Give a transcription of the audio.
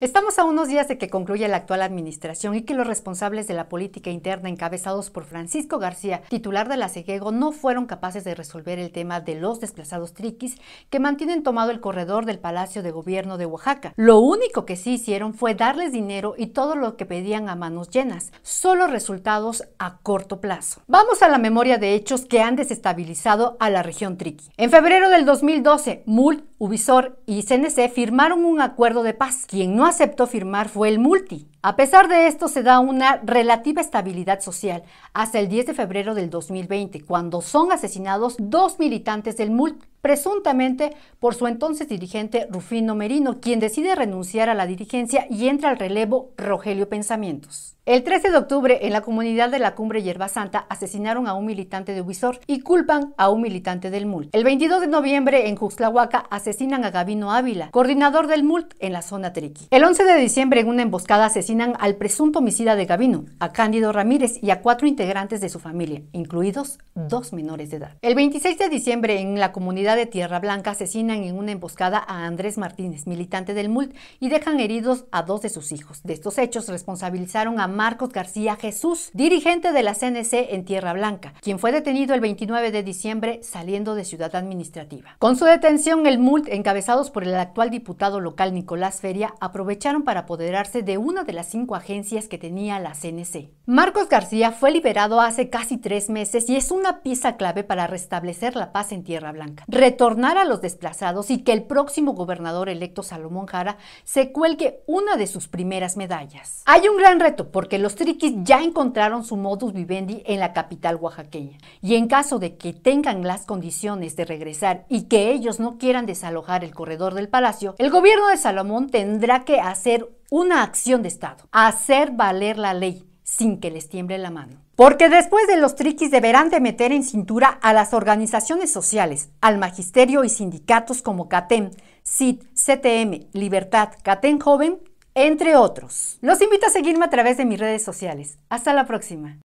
Estamos a unos días de que concluya la actual administración y que los responsables de la política interna encabezados por Francisco García, titular de la CEGEGO, no fueron capaces de resolver el tema de los desplazados triquis que mantienen tomado el corredor del Palacio de Gobierno de Oaxaca. Lo único que sí hicieron fue darles dinero y todo lo que pedían a manos llenas, solo resultados a corto plazo. Vamos a la memoria de hechos que han desestabilizado a la región triqui. En febrero del 2012, Mult. Ubisor y CNC firmaron un acuerdo de paz. Quien no aceptó firmar fue el multi. A pesar de esto, se da una relativa estabilidad social hasta el 10 de febrero del 2020, cuando son asesinados dos militantes del MULTI presuntamente por su entonces dirigente Rufino Merino, quien decide renunciar a la dirigencia y entra al relevo Rogelio Pensamientos. El 13 de octubre, en la comunidad de la Cumbre Yerba Santa, asesinaron a un militante de Huizor y culpan a un militante del MULT. El 22 de noviembre, en Juxlahuaca, asesinan a Gavino Ávila, coordinador del MULT en la zona Triqui. El 11 de diciembre, en una emboscada, asesinan al presunto homicida de Gabino, a Cándido Ramírez y a cuatro integrantes de su familia, incluidos dos menores de edad. El 26 de diciembre, en la comunidad de Tierra Blanca asesinan en una emboscada a Andrés Martínez, militante del MULT, y dejan heridos a dos de sus hijos. De estos hechos responsabilizaron a Marcos García Jesús, dirigente de la CNC en Tierra Blanca, quien fue detenido el 29 de diciembre saliendo de Ciudad Administrativa. Con su detención, el MULT, encabezados por el actual diputado local Nicolás Feria, aprovecharon para apoderarse de una de las cinco agencias que tenía la CNC. Marcos García fue liberado hace casi tres meses y es una pieza clave para restablecer la paz en Tierra Blanca retornar a los desplazados y que el próximo gobernador electo Salomón Jara se cuelgue una de sus primeras medallas. Hay un gran reto porque los triquis ya encontraron su modus vivendi en la capital oaxaqueña y en caso de que tengan las condiciones de regresar y que ellos no quieran desalojar el corredor del palacio, el gobierno de Salomón tendrá que hacer una acción de Estado, hacer valer la ley sin que les tiemble la mano. Porque después de los triquis deberán de meter en cintura a las organizaciones sociales, al magisterio y sindicatos como CATEM, CIT, CTM, Libertad, CATEM Joven, entre otros. Los invito a seguirme a través de mis redes sociales. Hasta la próxima.